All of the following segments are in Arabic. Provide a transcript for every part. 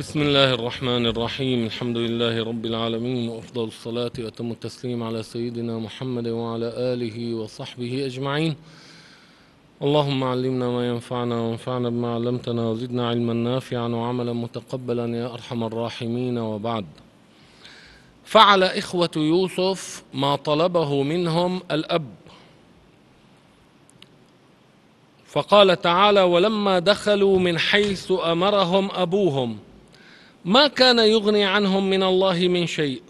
بسم الله الرحمن الرحيم الحمد لله رب العالمين وأفضل الصلاة وأتم التسليم على سيدنا محمد وعلى آله وصحبه أجمعين اللهم علمنا ما ينفعنا وانفعنا بما علمتنا وزدنا علما نافعا وعملا متقبلا يا أرحم الراحمين وبعد فعل إخوة يوسف ما طلبه منهم الأب فقال تعالى ولما دخلوا من حيث أمرهم أبوهم ما كان يغني عنهم من الله من شيء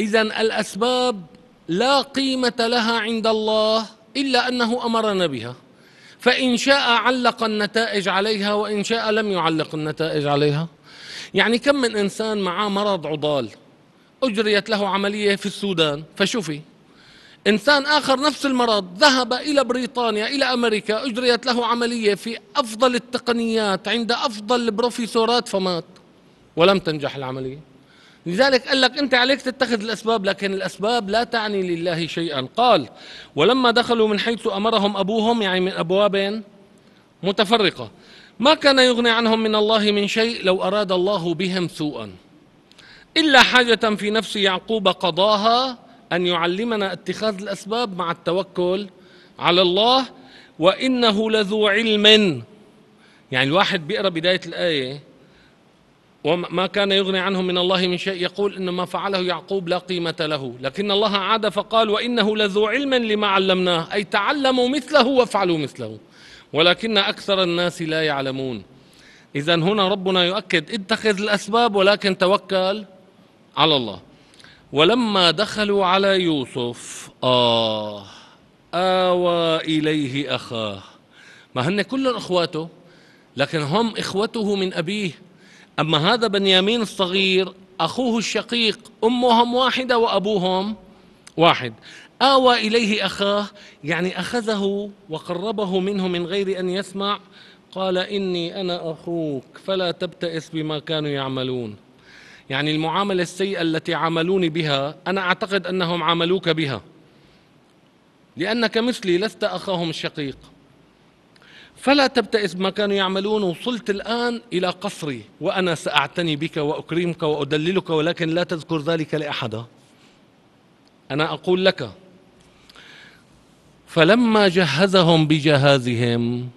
إذا الأسباب لا قيمة لها عند الله إلا أنه أمرنا بها فإن شاء علق النتائج عليها وإن شاء لم يعلق النتائج عليها يعني كم من إنسان معاه مرض عضال أجريت له عملية في السودان فشفي إنسان آخر نفس المرض ذهب إلى بريطانيا إلى أمريكا أجريت له عملية في أفضل التقنيات عند أفضل البروفيسورات فمات ولم تنجح العملية لذلك قال لك أنت عليك تتخذ الأسباب لكن الأسباب لا تعني لله شيئا قال ولما دخلوا من حيث أمرهم أبوهم يعني من أبواب متفرقة ما كان يغني عنهم من الله من شيء لو أراد الله بهم سوءا إلا حاجة في نفس يعقوب قضاها أن يعلمنا اتخاذ الأسباب مع التوكل على الله وإنه لذو علم يعني الواحد بيقرأ بداية الآية وما كان يغني عنه من الله من شيء يقول إن ما فعله يعقوب لا قيمة له لكن الله عاد فقال وإنه لذو علم لما علمناه أي تعلموا مثله وافعلوا مثله ولكن أكثر الناس لا يعلمون إذا هنا ربنا يؤكد اتخذ الأسباب ولكن توكل على الله ولما دخلوا على يوسف آه آوى إليه أخاه ما هن كل إخواته لكن هم إخوته من أبيه أما هذا بنيامين الصغير أخوه الشقيق أمهم واحدة وأبوهم واحد آوى إليه أخاه يعني أخذه وقربه منه من غير أن يسمع قال إني أنا أخوك فلا تبتئس بما كانوا يعملون يعني المعاملة السيئة التي عاملوني بها أنا أعتقد أنهم عاملوك بها لأنك مثلي لست أخاهم الشقيق فلا تبتئس بما كانوا يعملون وصلت الآن إلى قصري وأنا سأعتني بك وأكرمك وأدللك ولكن لا تذكر ذلك لأحد أنا أقول لك فلما جهزهم بجهازهم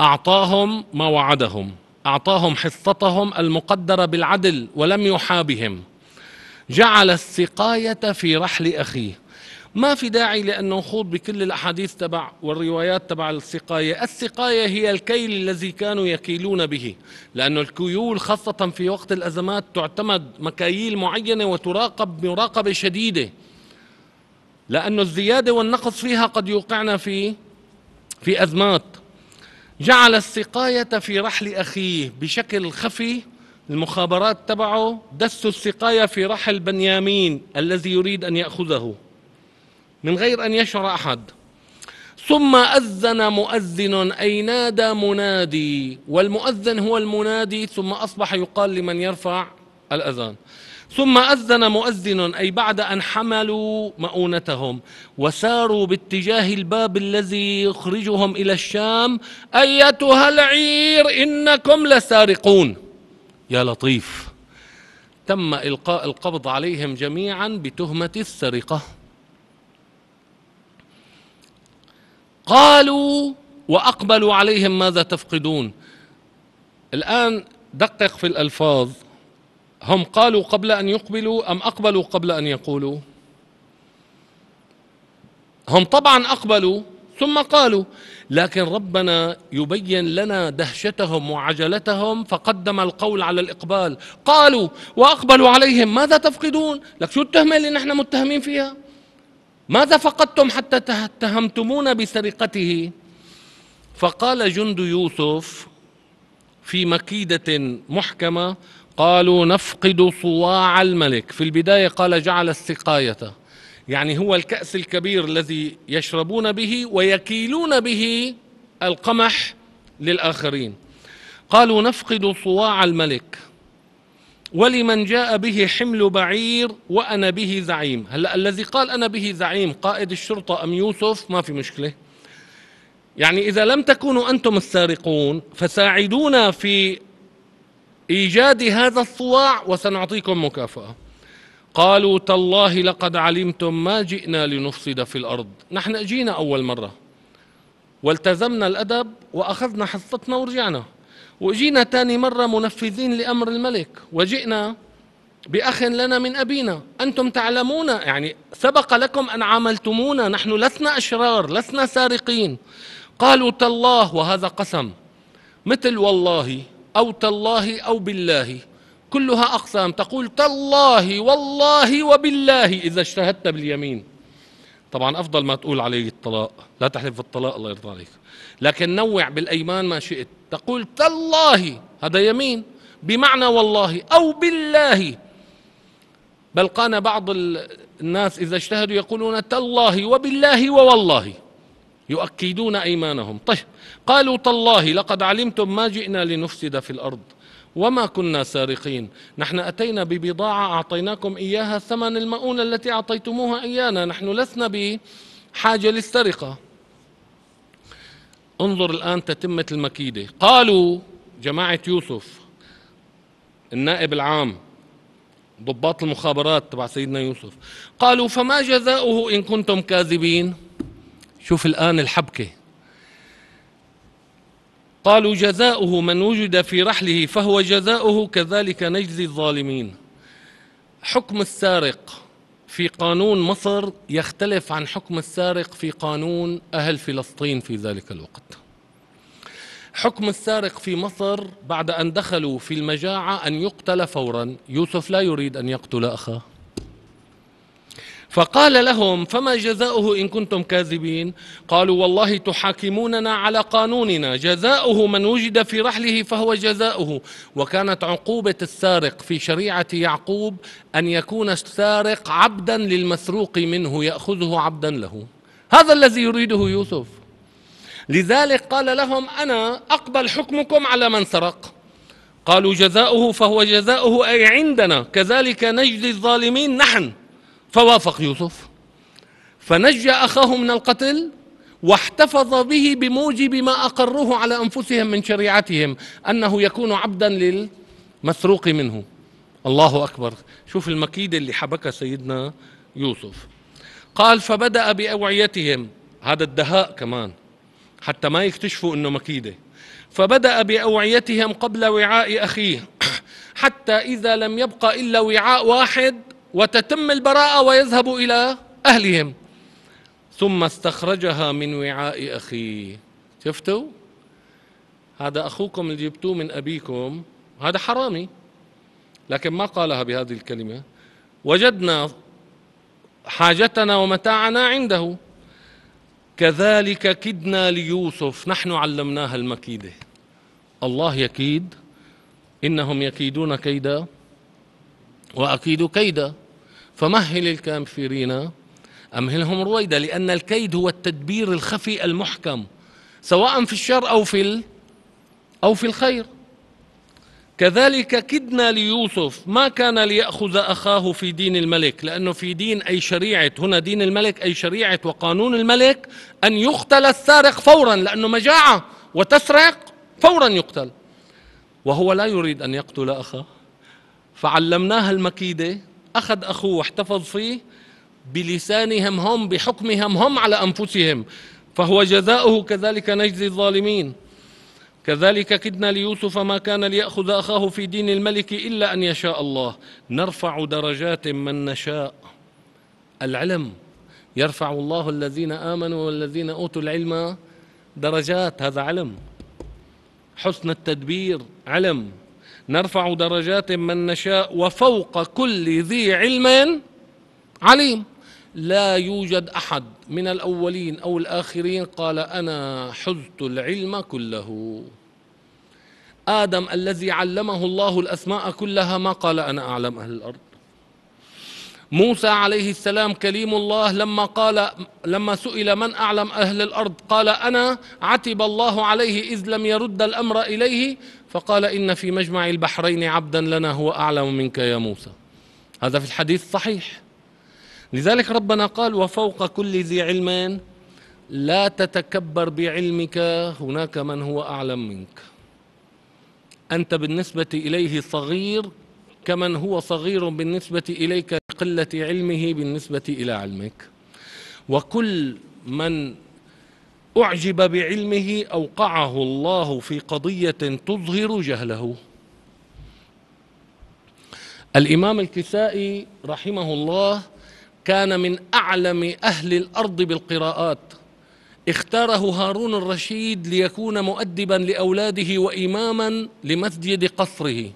أعطاهم ما وعدهم أعطاهم حصتهم المقدرة بالعدل ولم يحابهم جعل السقاية في رحل أخيه ما في داعي لأن نخوض بكل الأحاديث تبع والروايات تبع السقاية السقاية هي الكيل الذي كانوا يكيلون به لأن الكيول خاصة في وقت الأزمات تعتمد مكاييل معينة وتراقب مراقبة شديدة لأن الزيادة والنقص فيها قد يوقعنا في في أزمات جعل السقاية في رحل أخيه بشكل خفي المخابرات تبعه دس السقاية في رحل بنيامين الذي يريد أن يأخذه من غير أن يشعر أحد ثم أذن مؤذن أي نادى منادي والمؤذن هو المنادي ثم أصبح يقال لمن يرفع الأذان ثم أذن مؤذن أي بعد أن حملوا مؤونتهم وساروا باتجاه الباب الذي يخرجهم إلى الشام أيتها العير إنكم لسارقون يا لطيف تم إلقاء القبض عليهم جميعا بتهمة السرقة قالوا واقبلوا عليهم ماذا تفقدون الان دقق في الالفاظ هم قالوا قبل ان يقبلوا ام اقبلوا قبل ان يقولوا هم طبعا اقبلوا ثم قالوا لكن ربنا يبين لنا دهشتهم وعجلتهم فقدم القول على الاقبال قالوا واقبلوا عليهم ماذا تفقدون لك شو التهمه اللي نحن متهمين فيها ماذا فقدتم حتى اتهمتمونا بسرقته فقال جند يوسف في مكيده محكمه قالوا نفقد صواع الملك في البدايه قال جعل السقايه يعني هو الكاس الكبير الذي يشربون به ويكيلون به القمح للاخرين قالوا نفقد صواع الملك ولمن جاء به حمل بعير وأنا به زعيم هلأ الذي قال أنا به زعيم قائد الشرطة أم يوسف ما في مشكلة يعني إذا لم تكونوا أنتم السارقون فساعدونا في إيجاد هذا الصواع وسنعطيكم مكافأة قالوا تالله لقد علمتم ما جئنا لنفسد في الأرض نحن أجينا أول مرة والتزمنا الأدب وأخذنا حصتنا ورجعنا وجينا تاني مرة منفذين لأمر الملك وجئنا بأخ لنا من أبينا أنتم تعلمون يعني سبق لكم أن عاملتمونا نحن لسنا أشرار لسنا سارقين قالوا تالله وهذا قسم مثل والله أو تالله أو بالله كلها أقسام تقول تالله والله وبالله إذا اجتهدت باليمين طبعا افضل ما تقول علي الطلاق لا تحلف بالطلاق الله يرضى عليك لكن نوع بالايمان ما شئت تقول تالله هذا يمين بمعنى والله او بالله بل قال بعض الناس اذا اجتهدوا يقولون تالله وبالله ووالله يؤكدون ايمانهم طيب قالوا تالله لقد علمتم ما جئنا لنفسد في الارض وما كنا سارقين نحن أتينا ببضاعة أعطيناكم إياها ثمن المؤونة التي أعطيتموها إيانا نحن لسنا بحاجة للسرقة انظر الآن تتمة المكيدة قالوا جماعة يوسف النائب العام ضباط المخابرات تبع سيدنا يوسف قالوا فما جزاؤه إن كنتم كاذبين شوف الآن الحبكة قالوا جزاؤه من وجد في رحله فهو جزاؤه كذلك نجزي الظالمين حكم السارق في قانون مصر يختلف عن حكم السارق في قانون أهل فلسطين في ذلك الوقت حكم السارق في مصر بعد أن دخلوا في المجاعة أن يقتل فورا يوسف لا يريد أن يقتل أخاه فقال لهم فما جزاؤه إن كنتم كاذبين قالوا والله تحاكموننا على قانوننا جزاؤه من وجد في رحله فهو جزاؤه وكانت عقوبة السارق في شريعة يعقوب أن يكون السارق عبدا للمسروق منه يأخذه عبدا له هذا الذي يريده يوسف لذلك قال لهم أنا أقبل حكمكم على من سرق قالوا جزاؤه فهو جزاؤه أي عندنا كذلك نجزي الظالمين نحن فوافق يوسف فنجى أخاه من القتل واحتفظ به بموجب ما أقره على أنفسهم من شريعتهم أنه يكون عبدا للمسروق منه الله أكبر شوف المكيده اللي حبكها سيدنا يوسف قال فبدأ بأوعيتهم هذا الدهاء كمان حتى ما يكتشفوا أنه مكيدة فبدأ بأوعيتهم قبل وعاء أخيه حتى إذا لم يبقى إلا وعاء واحد وتتم البراءة ويذهب إلى أهلهم ثم استخرجها من وعاء أخيه شفتوا؟ هذا أخوكم اللي جبتوه من أبيكم هذا حرامي لكن ما قالها بهذه الكلمة وجدنا حاجتنا ومتاعنا عنده كذلك كدنا ليوسف نحن علمناها المكيدة الله يكيد إنهم يكيدون كيدا وأكيد كيدا فمهل الكافرين أمهلهم رويدا لأن الكيد هو التدبير الخفي المحكم سواء في الشر أو في أو في الخير كذلك كدنا ليوسف ما كان ليأخذ أخاه في دين الملك لأنه في دين أي شريعة هنا دين الملك أي شريعة وقانون الملك أن يقتل السارق فورا لأنه مجاعة وتسرق فورا يقتل وهو لا يريد أن يقتل أخاه فعلمناها المكيدة أخذ أخوه واحتفظ فيه بلسانهم هم بحكمهم هم على أنفسهم فهو جزاؤه كذلك نجزي الظالمين كذلك كدنا ليوسف ما كان ليأخذ أخاه في دين الملك إلا أن يشاء الله نرفع درجات من نشاء العلم يرفع الله الذين آمنوا والذين أوتوا العلم درجات هذا علم حسن التدبير علم نرفع درجات من نشاء وفوق كل ذي علم عليم لا يوجد احد من الاولين او الاخرين قال انا حزت العلم كله ادم الذي علمه الله الاسماء كلها ما قال انا اعلم اهل الارض موسى عليه السلام كليم الله لما قال لما سئل من اعلم اهل الارض قال انا عتب الله عليه اذ لم يرد الامر اليه فقال ان في مجمع البحرين عبدا لنا هو اعلم منك يا موسى هذا في الحديث صحيح لذلك ربنا قال وفوق كل ذي علم لا تتكبر بعلمك هناك من هو اعلم منك انت بالنسبه اليه صغير كمن هو صغير بالنسبة إليك قلة علمه بالنسبة إلى علمك وكل من أعجب بعلمه أوقعه الله في قضية تظهر جهله الإمام الكسائي رحمه الله كان من أعلم أهل الأرض بالقراءات اختاره هارون الرشيد ليكون مؤدبا لأولاده وإماما لمسجد قصره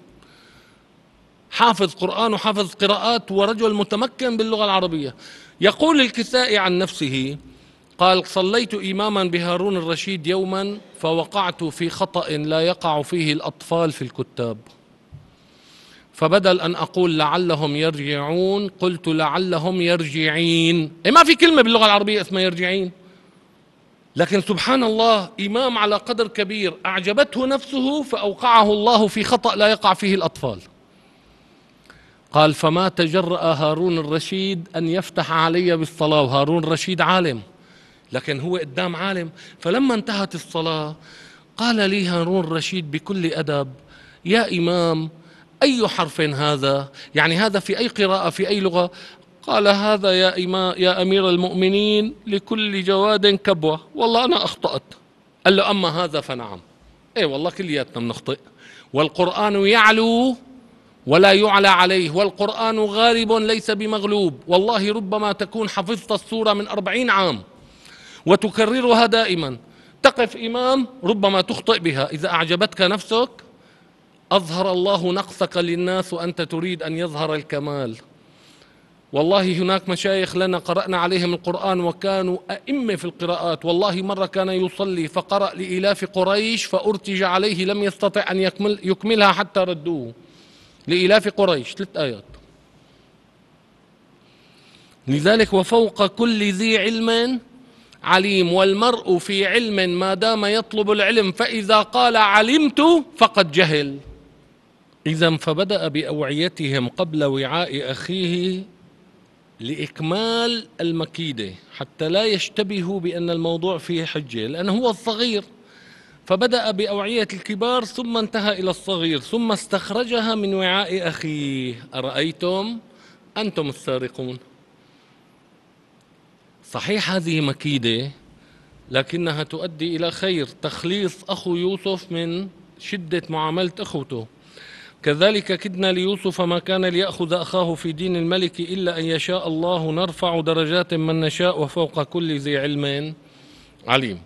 حافظ قرآن وحافظ قراءات ورجل متمكن باللغة العربية يقول الكسائي عن نفسه قال صليت إماما بهارون الرشيد يوما فوقعت في خطأ لا يقع فيه الأطفال في الكتاب فبدل أن أقول لعلهم يرجعون قلت لعلهم يرجعين إيه ما في كلمة باللغة العربية اسمها يرجعين لكن سبحان الله إمام على قدر كبير أعجبته نفسه فأوقعه الله في خطأ لا يقع فيه الأطفال قال فما تجرأ هارون الرشيد أن يفتح علي بالصلاة وهارون الرشيد عالم لكن هو قدام عالم فلما انتهت الصلاة قال لي هارون الرشيد بكل أدب يا إمام أي حرف هذا يعني هذا في أي قراءة في أي لغة قال هذا يا إمام يا أمير المؤمنين لكل جواد كبوة والله أنا أخطأت قال له أما هذا فنعم إيه والله كلياتنا بنخطئ والقرآن يعلو ولا يعلى عليه والقرآن غالب ليس بمغلوب والله ربما تكون حفظت السورة من أربعين عام وتكررها دائما تقف إمام ربما تخطئ بها إذا أعجبتك نفسك أظهر الله نقصك للناس وأنت تريد أن يظهر الكمال والله هناك مشايخ لنا قرأنا عليهم القرآن وكانوا أئمة في القراءات والله مرة كان يصلي فقرأ لإلاف قريش فأرتج عليه لم يستطع أن يكمل يكملها حتى ردوه لإلاف قريش ثلاث آيات لذلك وفوق كل ذي علم عليم والمرء في علم ما دام يطلب العلم فإذا قال علمت فقد جهل إذا فبدأ بأوعيتهم قبل وعاء أخيه لإكمال المكيدة حتى لا يشتبهوا بأن الموضوع فيه حجة لأنه هو الصغير فبدأ بأوعية الكبار ثم انتهى إلى الصغير ثم استخرجها من وعاء أخيه أرأيتم أنتم السارقون صحيح هذه مكيدة لكنها تؤدي إلى خير تخليص أخو يوسف من شدة معاملة أخوته كذلك كدنا ليوسف ما كان ليأخذ أخاه في دين الملك إلا أن يشاء الله نرفع درجات من نشاء وفوق كل ذي علم عليم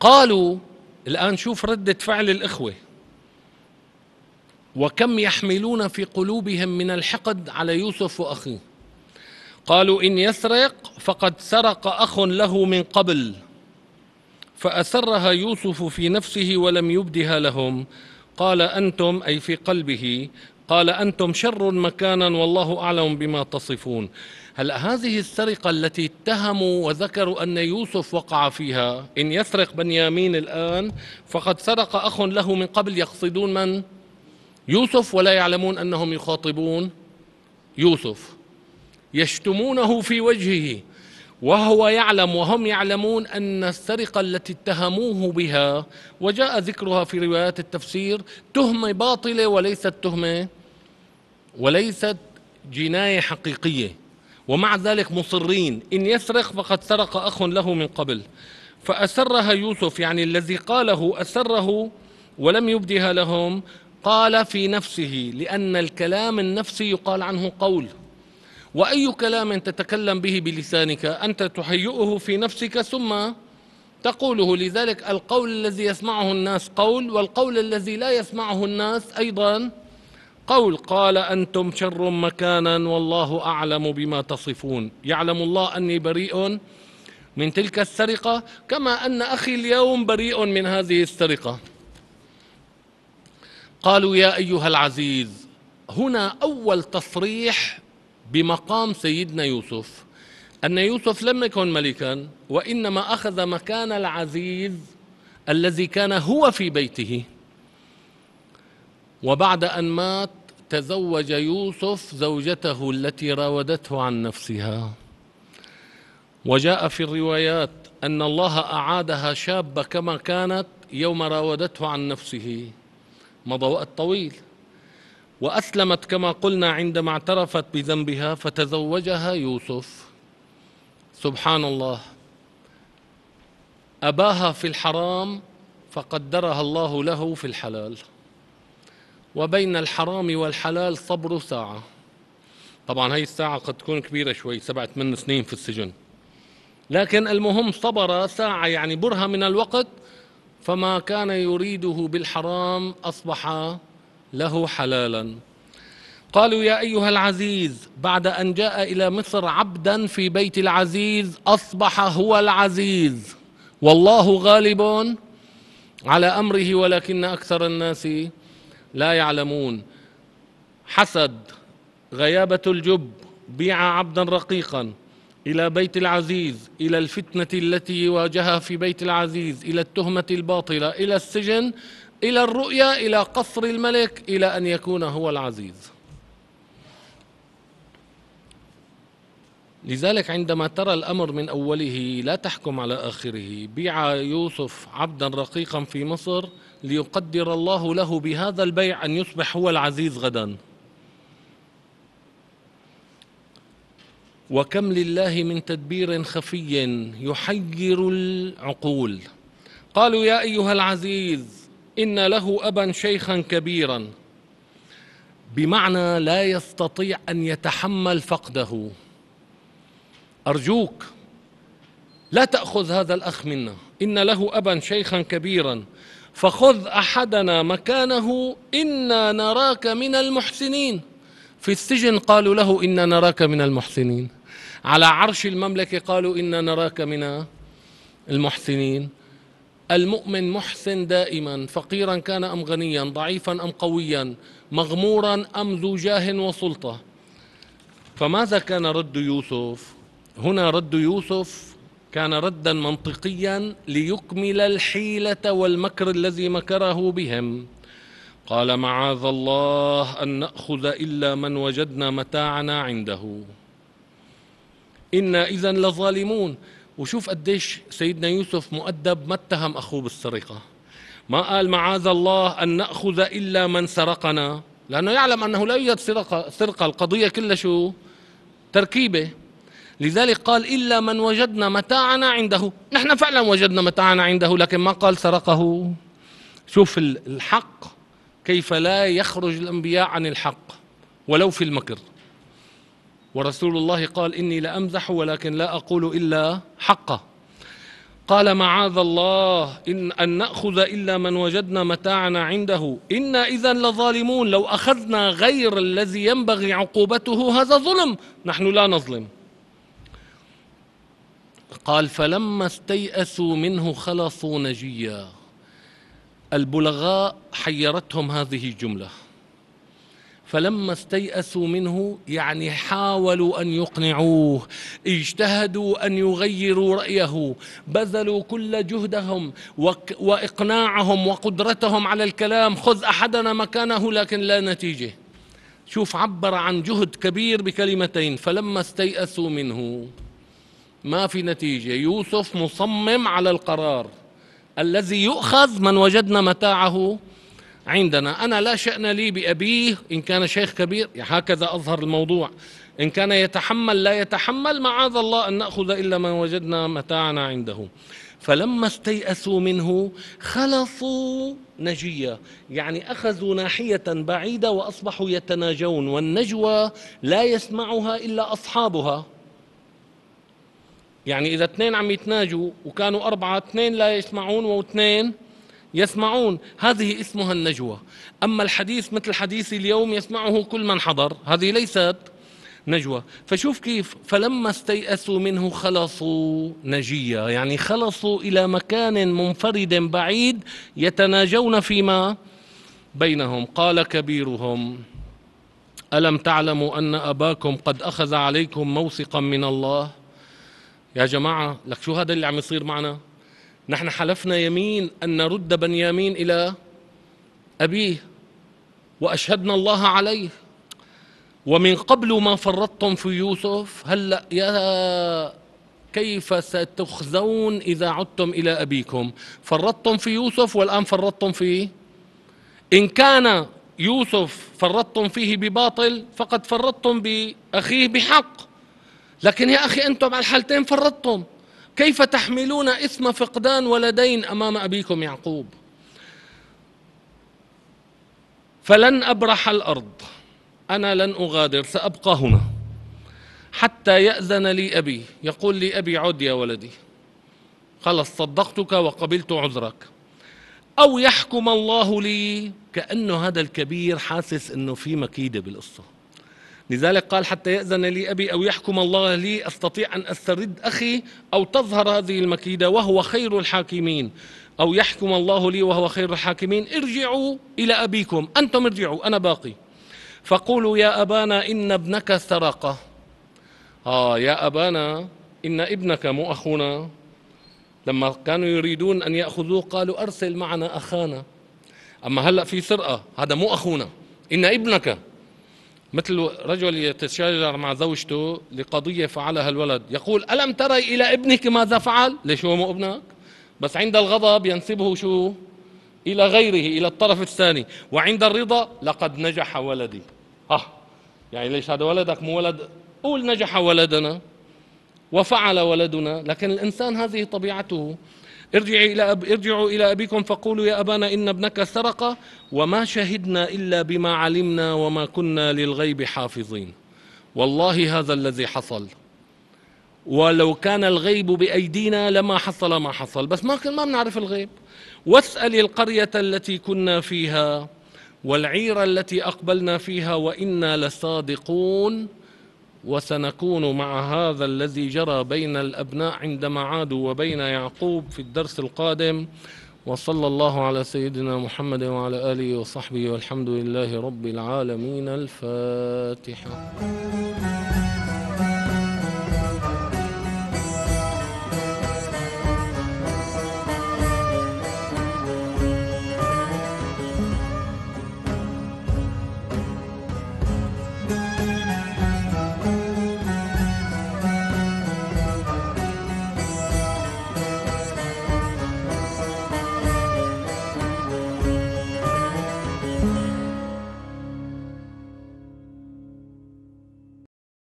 قالوا الآن شوف ردة فعل الإخوة وكم يحملون في قلوبهم من الحقد على يوسف وأخيه قالوا إن يسرق فقد سرق أخ له من قبل فأسرها يوسف في نفسه ولم يبدها لهم قال أنتم أي في قلبه قال أنتم شر مكانا والله أعلم بما تصفون هل هذه السرقة التي اتهموا وذكروا أن يوسف وقع فيها إن يسرق بنيامين الآن فقد سرق أخ له من قبل يقصدون من؟ يوسف ولا يعلمون أنهم يخاطبون يوسف يشتمونه في وجهه وهو يعلم وهم يعلمون أن السرقة التي اتهموه بها وجاء ذكرها في روايات التفسير تهمة باطلة وليست تهمة وليست جناية حقيقية ومع ذلك مصرين إن يسرق فقد سرق أخ له من قبل فأسرها يوسف يعني الذي قاله أسره ولم يبدها لهم قال في نفسه لأن الكلام النفسي يقال عنه قول وأي كلام تتكلم به بلسانك أنت تهيئه في نفسك ثم تقوله لذلك القول الذي يسمعه الناس قول والقول الذي لا يسمعه الناس أيضا قول قال أنتم شر مكانا والله أعلم بما تصفون يعلم الله أني بريء من تلك السرقة كما أن أخي اليوم بريء من هذه السرقة قالوا يا أيها العزيز هنا أول تصريح بمقام سيدنا يوسف أن يوسف لم يكن ملكا وإنما أخذ مكان العزيز الذي كان هو في بيته وبعد أن مات تزوج يوسف زوجته التي راودته عن نفسها وجاء في الروايات أن الله أعادها شابة كما كانت يوم راودته عن نفسه مضى وقت طويل وأسلمت كما قلنا عندما اعترفت بذنبها فتزوجها يوسف سبحان الله أباها في الحرام فقدرها الله له في الحلال وبين الحرام والحلال صبر ساعة طبعا هي الساعة قد تكون كبيرة شوي سبعة ثمان سنين في السجن لكن المهم صبر ساعة يعني برهة من الوقت فما كان يريده بالحرام أصبح له حلالا قالوا يا أيها العزيز بعد أن جاء إلى مصر عبدا في بيت العزيز أصبح هو العزيز والله غالب على أمره ولكن أكثر الناس لا يعلمون حسد غيابة الجب بيع عبدا رقيقا إلى بيت العزيز إلى الفتنة التي واجهها في بيت العزيز إلى التهمة الباطلة إلى السجن إلى الرؤيا إلى قصر الملك إلى أن يكون هو العزيز لذلك عندما ترى الأمر من أوله لا تحكم على آخره بيع يوسف عبدا رقيقا في مصر ليقدر الله له بهذا البيع أن يصبح هو العزيز غدا وكم لله من تدبير خفي يحير العقول قالوا يا أيها العزيز إن له أبا شيخا كبيرا بمعنى لا يستطيع أن يتحمل فقده أرجوك لا تأخذ هذا الأخ منا إن له أبا شيخا كبيرا فخذ احدنا مكانه انا نراك من المحسنين في السجن قالوا له انا نراك من المحسنين على عرش المملكه قالوا انا نراك من المحسنين المؤمن محسن دائما فقيرا كان ام غنيا ضعيفا ام قويا مغمورا ام ذو جاه وسلطه فماذا كان رد يوسف هنا رد يوسف كان ردا منطقيا ليكمل الحيله والمكر الذي مكره بهم قال معاذ الله ان ناخذ الا من وجدنا متاعنا عنده انا اذا لظالمون وشوف قديش سيدنا يوسف مؤدب ما اتهم اخوه بالسرقه ما قال معاذ الله ان ناخذ الا من سرقنا لانه يعلم انه لا يوجد سرقه سرقه القضيه كلها شو تركيبه لذلك قال إلا من وجدنا متاعنا عنده نحن فعلا وجدنا متاعنا عنده لكن ما قال سرقه شوف الحق كيف لا يخرج الأنبياء عن الحق ولو في المكر ورسول الله قال إني لأمزح ولكن لا أقول إلا حقه قال معاذ الله إن أن نأخذ إلا من وجدنا متاعنا عنده إنا إذا لظالمون لو أخذنا غير الذي ينبغي عقوبته هذا ظلم نحن لا نظلم قال فلما استيأسوا منه خلصوا نجيا البلغاء حيرتهم هذه الجمله فلما استيأسوا منه يعني حاولوا أن يقنعوه اجتهدوا أن يغيروا رأيه بذلوا كل جهدهم وإقناعهم وقدرتهم على الكلام خذ أحدنا مكانه لكن لا نتيجة شوف عبر عن جهد كبير بكلمتين فلما استيأسوا منه ما في نتيجة يوسف مصمم على القرار الذي يؤخذ من وجدنا متاعه عندنا أنا لا شأن لي بأبيه إن كان شيخ كبير هكذا أظهر الموضوع إن كان يتحمل لا يتحمل معاذ الله أن نأخذ إلا من وجدنا متاعنا عنده فلما استيأسوا منه خلصوا نجية يعني أخذوا ناحية بعيدة وأصبحوا يتناجون والنجوى لا يسمعها إلا أصحابها يعني إذا اثنين عم يتناجوا وكانوا أربعة اثنين لا يسمعون واثنين يسمعون هذه اسمها النجوى أما الحديث مثل حديث اليوم يسمعه كل من حضر هذه ليست نجوى فشوف كيف فلما استيأسوا منه خلصوا نجيا يعني خلصوا إلى مكان منفرد بعيد يتناجون فيما بينهم قال كبيرهم ألم تعلموا أن أباكم قد أخذ عليكم موثقا من الله يا جماعة لك شو هذا اللي عم يصير معنا نحن حلفنا يمين أن نرد بنيامين إلى أبيه وأشهدنا الله عليه ومن قبل ما فرطتم في يوسف هلأ يا كيف ستخزون إذا عدتم إلى أبيكم فرطتم في يوسف والآن فرطتم فيه إن كان يوسف فرطتم فيه بباطل فقد فرطتم بأخيه بحق لكن يا أخي أنتم على الحالتين فرطتم كيف تحملون إثم فقدان ولدين أمام أبيكم يعقوب فلن أبرح الأرض أنا لن أغادر سأبقى هنا حتى يأذن لي أبي يقول لي أبي عد يا ولدي خلص صدقتك وقبلت عذرك أو يحكم الله لي كأنه هذا الكبير حاسس أنه في مكيدة بالقصة لذلك قال حتى يأذن لي أبي أو يحكم الله لي أستطيع أن أسترد أخي أو تظهر هذه المكيدة وهو خير الحاكمين أو يحكم الله لي وهو خير الحاكمين ارجعوا إلى أبيكم أنتم ارجعوا أنا باقي فقولوا يا أبانا إن ابنك سرق آه يا أبانا إن ابنك مو أخونا لما كانوا يريدون أن يأخذوه قالوا أرسل معنا أخانا أما هلأ في سرقة هذا مو أخونا إن ابنك مثل رجل يتشاجر مع زوجته لقضية فعلها الولد يقول ألم ترى إلى ابنك ماذا فعل ليش هو مو ابنك بس عند الغضب ينسبه شو إلى غيره إلى الطرف الثاني وعند الرضا لقد نجح ولدي آه يعني ليش هذا ولدك مو ولد قول نجح ولدنا وفعل ولدنا لكن الإنسان هذه طبيعته ارجعوا إلى أب ارجعوا إلى أبيكم فقولوا يا أبانا إن ابنك سرق وما شهدنا إلا بما علمنا وما كنا للغيب حافظين والله هذا الذي حصل ولو كان الغيب بأيدينا لما حصل ما حصل بس ما ما بنعرف الغيب واسأل القرية التي كنا فيها والعير التي أقبلنا فيها وإنا لصادقون وسنكون مع هذا الذي جرى بين الأبناء عندما عادوا وبين يعقوب في الدرس القادم وصلى الله على سيدنا محمد وعلى آله وصحبه والحمد لله رب العالمين الفاتحة